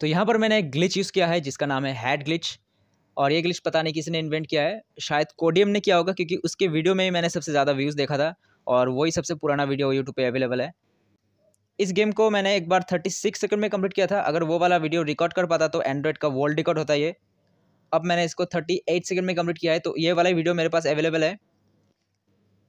तो यहाँ पर मैंने एक ग्लिच यूज़ किया है जिसका नाम है हैड ग्लिच और ये ग्लिच पता नहीं किसने इन्वेंट किया है शायद कोडियम ने किया होगा क्योंकि उसके वीडियो में ही मैंने सबसे ज़्यादा व्यूज़ देखा था और वही सबसे पुराना वीडियो यूट्यूब पर अवेलेबल है इस गेम को मैंने एक बार थर्टी सिक्स सेकंड में कंप्लीट किया था अगर वो वाला वीडियो रिकॉर्ड कर पाता तो एंड्रॉइड का वर्ल्ड रिकॉर्ड होता ये अब मैंने इसको थर्टी एट सेकंड में कंप्लीट किया है तो ये वाला वीडियो मेरे पास अवेलेबल है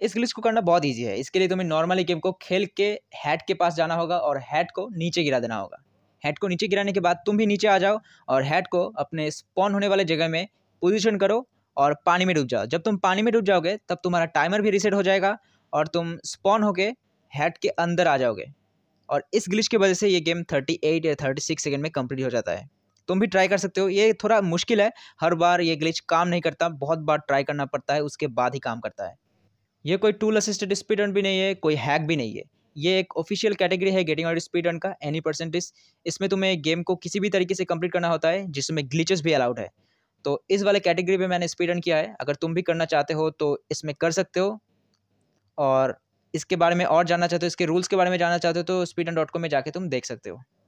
इस ग्लिच को करना बहुत ईजी है इसके लिए तुम्हें नॉर्मली गेम को खेल के हैड के पास जाना होगा और हैड को नीचे गिरा देना होगा हेड को नीचे गिराने के बाद तुम भी नीचे आ जाओ और हेड को अपने स्पॉन होने वाले जगह में पोजिशन करो और पानी में डूब जाओ जब तुम पानी में डूब जाओगे तब तुम्हारा टाइमर भी रिसेट हो जाएगा और तुम स्पॉन होके हेड के अंदर आ जाओगे और इस ग्लिच की वजह से ये गेम 38 या 36 सेकंड में कंप्लीट हो जाता है तुम भी ट्राई कर सकते हो ये थोड़ा मुश्किल है हर बार ये ग्लिच काम नहीं करता बहुत बार ट्राई करना पड़ता है उसके बाद ही काम करता है ये कोई टूल असिस्टेड स्पीडेंट भी नहीं है कोई हैक भी नहीं है ये एक ऑफिशियल कैटेगरी है गेटिंग आउट स्पीड रन का एनी परसेंटेज इसमें तुम्हें गेम को किसी भी तरीके से कंप्लीट करना होता है जिसमें ग्लिचेस भी अलाउड है तो इस वाले कैटेगरी में मैंने स्पीड रन किया है अगर तुम भी करना चाहते हो तो इसमें कर सकते हो और इसके बारे में और जानना चाहते हो इसके रूल्स के बारे में जानना चाहते हो तो स्पीड रन डॉट कॉम में जाके तुम देख सकते हो